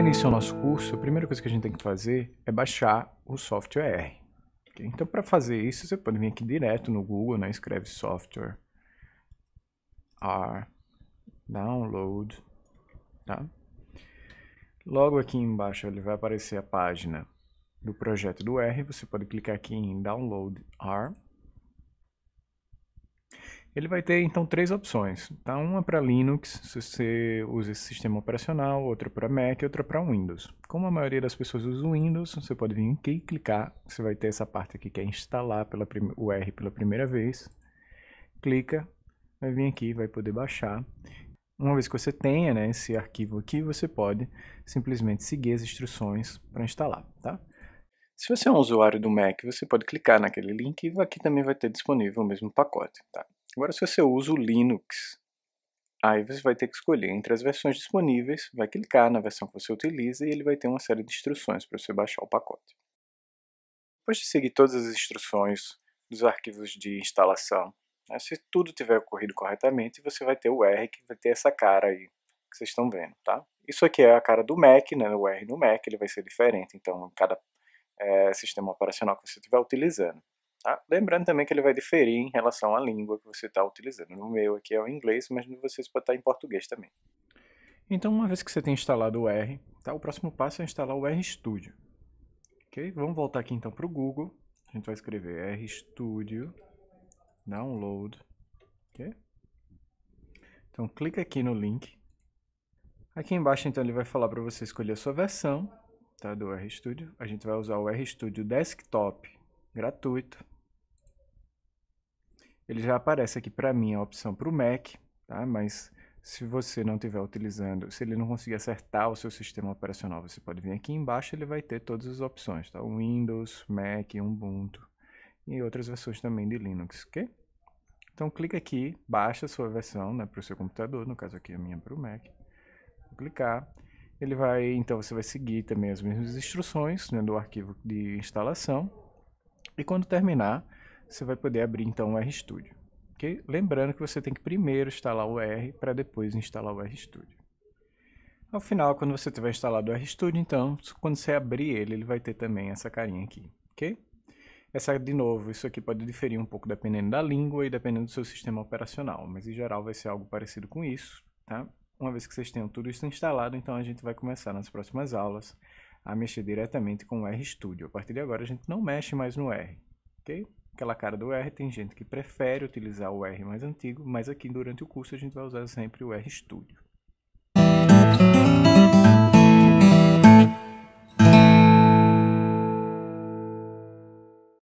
iniciar o nosso curso, a primeira coisa que a gente tem que fazer é baixar o software R. Então, para fazer isso, você pode vir aqui direto no Google, né? escreve software R download, tá? Logo aqui embaixo ele vai aparecer a página do projeto do R, você pode clicar aqui em download R ele vai ter então três opções, tá? Uma para Linux, se você usa esse sistema operacional, outra para Mac e outra para Windows. Como a maioria das pessoas usa o Windows, você pode vir aqui e clicar, você vai ter essa parte aqui que é instalar pela o R pela primeira vez. Clica, vai vir aqui, vai poder baixar. Uma vez que você tenha né, esse arquivo aqui, você pode simplesmente seguir as instruções para instalar, tá? Se você é um usuário do Mac, você pode clicar naquele link e aqui também vai ter disponível o mesmo pacote, tá? Agora, se você usa o Linux, aí você vai ter que escolher entre as versões disponíveis, vai clicar na versão que você utiliza e ele vai ter uma série de instruções para você baixar o pacote. Depois de seguir todas as instruções dos arquivos de instalação, né, se tudo tiver ocorrido corretamente, você vai ter o R que vai ter essa cara aí que vocês estão vendo, tá? Isso aqui é a cara do Mac, né, o R no Mac, ele vai ser diferente, então em cada é, sistema operacional que você estiver utilizando. Tá? Lembrando também que ele vai diferir em relação à língua que você está utilizando. No meu aqui é o inglês, mas vocês podem estar tá em português também. Então, uma vez que você tem instalado o R, tá? o próximo passo é instalar o RStudio. Okay? Vamos voltar aqui então para o Google. A gente vai escrever RStudio download. Okay? Então, clica aqui no link. Aqui embaixo, então, ele vai falar para você escolher a sua versão tá? do RStudio. A gente vai usar o RStudio Desktop gratuito ele já aparece aqui para mim é a opção para o Mac, tá? mas se você não estiver utilizando, se ele não conseguir acertar o seu sistema operacional, você pode vir aqui embaixo, ele vai ter todas as opções, tá? Windows, Mac, Ubuntu e outras versões também de Linux, ok? Então clica aqui, baixa a sua versão né, para o seu computador, no caso aqui a minha para o Mac. Vou clicar, ele vai, então você vai seguir também as mesmas instruções né, do arquivo de instalação e quando terminar, você vai poder abrir então o RStudio. Okay? Lembrando que você tem que primeiro instalar o R para depois instalar o RStudio. Ao final, quando você tiver instalado o RStudio, então, quando você abrir ele, ele vai ter também essa carinha aqui, ok? Essa, de novo, isso aqui pode diferir um pouco dependendo da língua e dependendo do seu sistema operacional, mas em geral vai ser algo parecido com isso, tá? Uma vez que vocês tenham tudo isso instalado, então a gente vai começar nas próximas aulas a mexer diretamente com o RStudio. A partir de agora a gente não mexe mais no R, ok? aquela cara do R. Tem gente que prefere utilizar o R mais antigo, mas aqui durante o curso a gente vai usar sempre o R Studio.